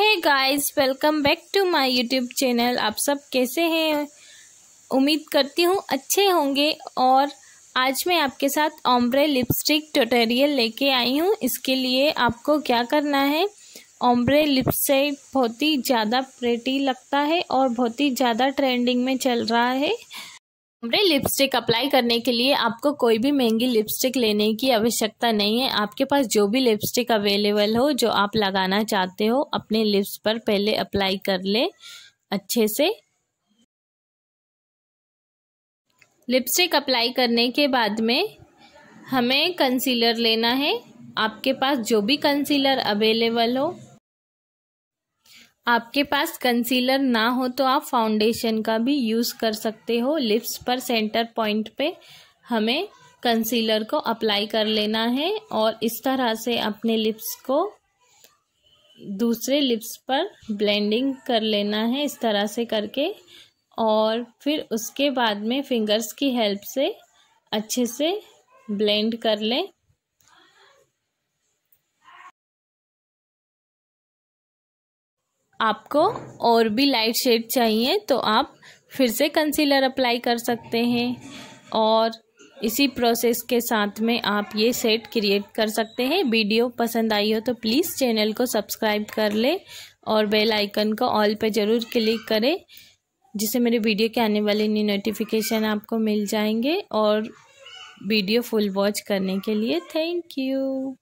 hey guys welcome back to my YouTube channel आप सब कैसे हैं उम्मीद करती हूँ अच्छे होंगे और आज मैं आपके साथ ओम्ब्रे लिपस्टिक ट्यूटोरियल लेके आई हूँ इसके लिए आपको क्या करना है ओम्ब्रे लिपस्टिक बहुत ही ज़्यादा प्रेटी लगता है और बहुत ही ज़्यादा ट्रेंडिंग में चल रहा है हमरे लिपस्टिक अप्लाई करने के लिए आपको कोई भी महंगी लिपस्टिक लेने की आवश्यकता नहीं है आपके पास जो भी लिपस्टिक अवेलेबल हो जो आप लगाना चाहते हो अपने लिप्स पर पहले अप्लाई कर ले अच्छे से लिपस्टिक अप्लाई करने के बाद में हमें कंसीलर लेना है आपके पास जो भी कंसीलर अवेलेबल हो आपके पास कंसीलर ना हो तो आप फाउंडेशन का भी यूज़ कर सकते हो लिप्स पर सेंटर पॉइंट पे हमें कंसीलर को अप्लाई कर लेना है और इस तरह से अपने लिप्स को दूसरे लिप्स पर ब्लेंडिंग कर लेना है इस तरह से करके और फिर उसके बाद में फिंगर्स की हेल्प से अच्छे से ब्लेंड कर लें आपको और भी लाइट शेड चाहिए तो आप फिर से कंसीलर अप्लाई कर सकते हैं और इसी प्रोसेस के साथ में आप ये सेट क्रिएट कर सकते हैं वीडियो पसंद आई हो तो प्लीज़ चैनल को सब्सक्राइब कर ले और बेल आइकन को ऑल पर ज़रूर क्लिक करें जिससे मेरे वीडियो के आने वाले न्यू नोटिफिकेशन आपको मिल जाएंगे और वीडियो फुल वॉच करने के लिए थैंक यू